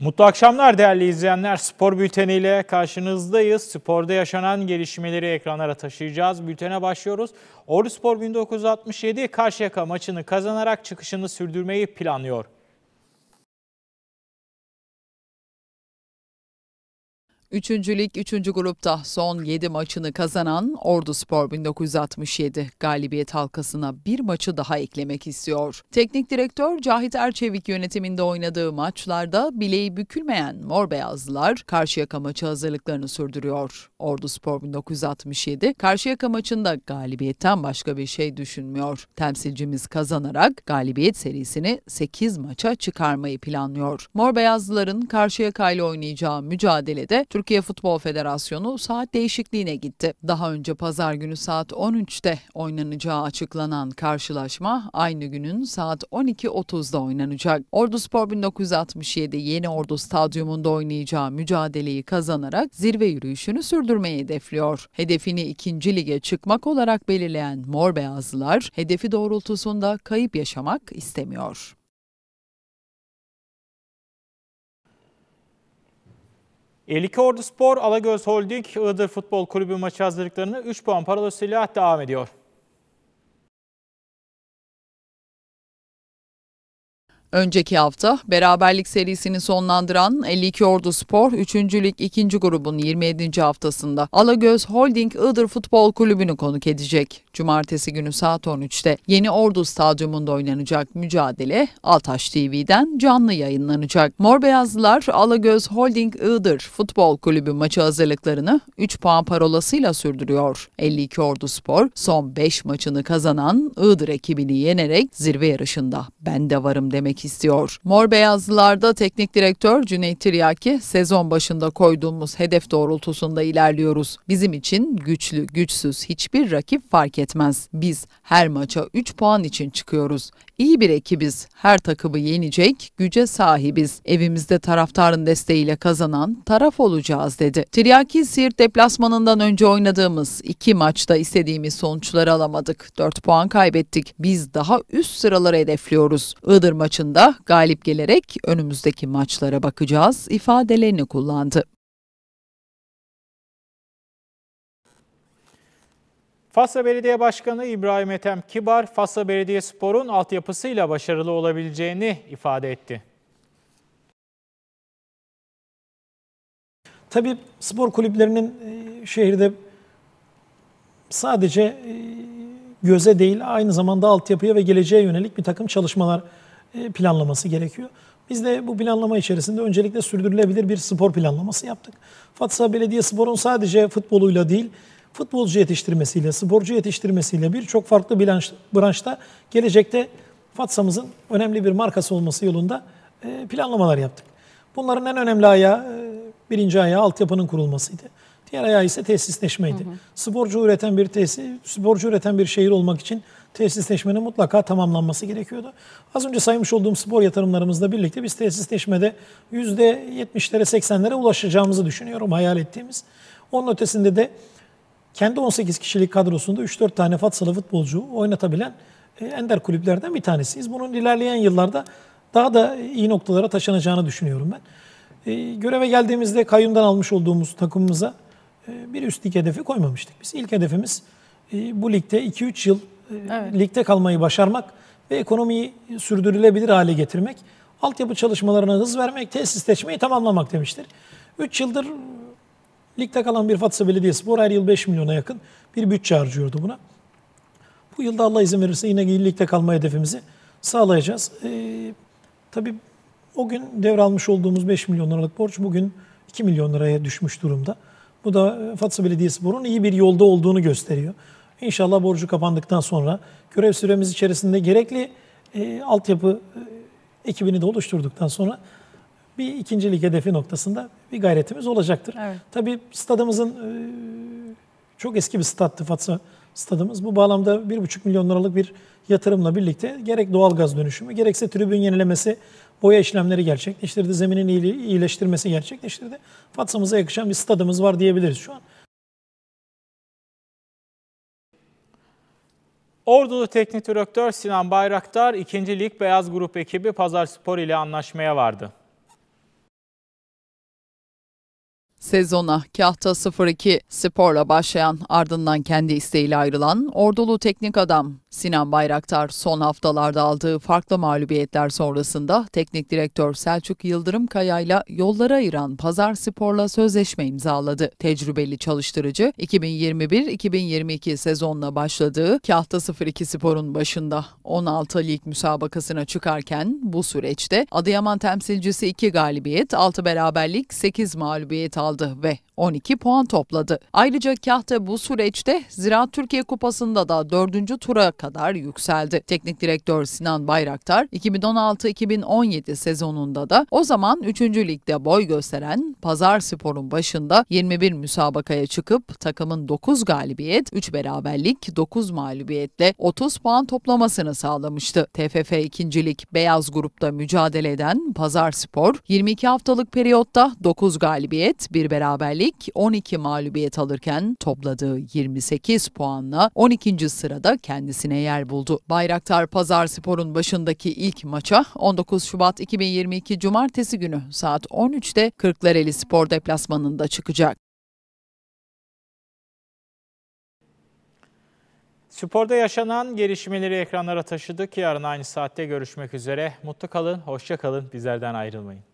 Mutlu akşamlar değerli izleyenler. Spor Bülteni ile karşınızdayız. Sporda yaşanan gelişmeleri ekranlara taşıyacağız. Bültene başlıyoruz. Ordu Spor 1967 Karşıyaka maçını kazanarak çıkışını sürdürmeyi planlıyor. Üçüncülük 3. Üçüncü grupta son 7 maçını kazanan Ordu Spor 1967 galibiyet halkasına bir maçı daha eklemek istiyor. Teknik direktör Cahit Erçevik yönetiminde oynadığı maçlarda bileği bükülmeyen mor beyazlılar Karşıyaka maçı hazırlıklarını sürdürüyor. Ordu Spor 1967 Karşıyaka maçında galibiyetten başka bir şey düşünmüyor. Temsilcimiz kazanarak galibiyet serisini 8 maça çıkarmayı planlıyor. Mor beyazlıların Karşıyaka ile oynayacağı mücadelede Türk Türkiye Futbol Federasyonu saat değişikliğine gitti. Daha önce pazar günü saat 13'te oynanacağı açıklanan karşılaşma aynı günün saat 12.30'da oynanacak. Ordu Spor 1967 Yeni Ordu Stadyumunda oynayacağı mücadeleyi kazanarak zirve yürüyüşünü sürdürmeyi hedefliyor. Hedefini ikinci lige çıkmak olarak belirleyen Mor Beyazlılar hedefi doğrultusunda kayıp yaşamak istemiyor. 52 Ordu Spor, Alagöz Holding, Iğdır Futbol Kulübü maçı hazırlıklarını 3 puan paralosuyla devam ediyor. Önceki hafta beraberlik serisini sonlandıran 52 Ordu Spor 3. Lig 2. grubun 27. haftasında Alagöz Holding Iğdır Futbol Kulübü'nü konuk edecek. Cumartesi günü saat 13'te Yeni Ordu Stadyumunda oynanacak mücadele Altaş TV'den canlı yayınlanacak. Mor Beyazlılar Alagöz Holding Iğdır Futbol Kulübü maçı hazırlıklarını 3 puan parolasıyla sürdürüyor. 52 Ordu Spor son 5 maçını kazanan Iğdır ekibini yenerek zirve yarışında ben de varım demek istiyor. Mor Beyazlılar'da teknik direktör Cüneyt Tiryaki sezon başında koyduğumuz hedef doğrultusunda ilerliyoruz. Bizim için güçlü, güçsüz hiçbir rakip fark etmez. Biz her maça 3 puan için çıkıyoruz. İyi bir ekibiz. Her takımı yenecek güce sahibiz. Evimizde taraftarın desteğiyle kazanan taraf olacağız dedi. Tiryaki Siirt deplasmanından önce oynadığımız iki maçta istediğimiz sonuçları alamadık. 4 puan kaybettik. Biz daha üst sıraları hedefliyoruz. Iğdır maçında karşısında galip gelerek önümüzdeki maçlara bakacağız ifadelerini kullandı. Fasa Belediye Başkanı İbrahim Ethem Kibar, Fasa Belediye Spor'un altyapısıyla başarılı olabileceğini ifade etti. Tabii spor kulüplerinin e, şehirde sadece e, göze değil aynı zamanda altyapıya ve geleceğe yönelik bir takım çalışmalar e, planlaması gerekiyor. Biz de bu planlama içerisinde öncelikle sürdürülebilir bir spor planlaması yaptık. Fatsa Belediye Spor'un sadece futboluyla değil, futbolcu yetiştirmesiyle, sporcu yetiştirmesiyle birçok farklı branş, branşta gelecekte Fatsa'mızın önemli bir markası olması yolunda e, planlamalar yaptık. Bunların en önemli ayağı, e, birinci ayağı altyapının kurulmasıydı. Diğer ayağı ise tesisleşmeydi. Hı hı. Sporcu üreten bir tesis, sporcu üreten bir şehir olmak için tesisleşmenin mutlaka tamamlanması gerekiyordu. Az önce saymış olduğum spor yatırımlarımızla birlikte biz tesisleşmede %70'lere 80'lere ulaşacağımızı düşünüyorum hayal ettiğimiz. Onun ötesinde de kendi 18 kişilik kadrosunda 3-4 tane Fatsalı futbolcu oynatabilen e, ender kulüplerden bir tanesiyiz. Bunun ilerleyen yıllarda daha da iyi noktalara taşınacağını düşünüyorum ben. E, göreve geldiğimizde kayyumdan almış olduğumuz takımımıza e, bir üst lig hedefi koymamıştık. Biz ilk hedefimiz bu ligde 2-3 yıl evet. ligde kalmayı başarmak ve ekonomiyi sürdürülebilir hale getirmek, altyapı çalışmalarına hız vermek, tesis seçmeyi tamamlamak demiştir. 3 yıldır ligde kalan bir Fatsa Belediyespor her yıl 5 milyona yakın bir bütçe harcıyordu buna. Bu yılda Allah izin verirse yine ligde kalma hedefimizi sağlayacağız. Ee, tabii o gün devralmış olduğumuz 5 milyon liralık borç bugün 2 milyon liraya düşmüş durumda. Bu da e, Fatsa Belediyespor'un iyi bir yolda olduğunu gösteriyor. İnşallah borcu kapandıktan sonra görev süremiz içerisinde gerekli e, altyapı e, ekibini de oluşturduktan sonra bir ikincilik hedefi noktasında bir gayretimiz olacaktır. Evet. Tabii stadımızın e, çok eski bir stattı Fatsa stadımız. Bu bağlamda 1,5 milyon liralık bir yatırımla birlikte gerek doğal gaz dönüşümü gerekse tribün yenilemesi, boya işlemleri gerçekleştirdi. Zeminin iyileştirmesi gerçekleştirdi. Fatsa'mıza yakışan bir stadımız var diyebiliriz şu an. Ordulu Teknik Direktör Sinan Bayraktar ikinci Lig Beyaz Grup ekibi Pazar Spor ile anlaşmaya vardı. Sezona kahta 0-2 sporla başlayan ardından kendi isteğiyle ayrılan ordulu teknik adam Sinan Bayraktar son haftalarda aldığı farklı mağlubiyetler sonrasında teknik direktör Selçuk Yıldırım Kaya ile yollara ayıran Pazar Spor'la sözleşme imzaladı. Tecrübeli çalıştırıcı 2021-2022 sezonla başladığı Kahta 02 Spor'un başında 16 lig müsabakasına çıkarken bu süreçte Adıyaman temsilcisi 2 galibiyet, 6 beraberlik, 8 mağlubiyet aldı aldı ve 12 puan topladı. Ayrıca Kahte bu süreçte Ziraat Türkiye Kupası'nda da 4. tura kadar yükseldi. Teknik direktör Sinan Bayraktar 2016-2017 sezonunda da o zaman 3. ligde boy gösteren Pazar Spor'un başında 21 müsabakaya çıkıp takımın 9 galibiyet, 3 beraberlik, 9 mağlubiyetle 30 puan toplamasını sağlamıştı. TFF 2. Lig Beyaz Grup'ta mücadele eden Pazar Spor 22 haftalık periyotta 9 galibiyet, 1 beraberlik 12 mağlubiyet alırken topladığı 28 puanla 12. sırada kendisine yer buldu. Bayraktar Pazar Spor'un başındaki ilk maça 19 Şubat 2022 Cumartesi günü saat 13'te Kırklareli Spor deplasmanında çıkacak. Sporda yaşanan gelişmeleri ekranlara taşıdık. Yarın aynı saatte görüşmek üzere. Mutlu kalın, hoşça kalın. Bizlerden ayrılmayın.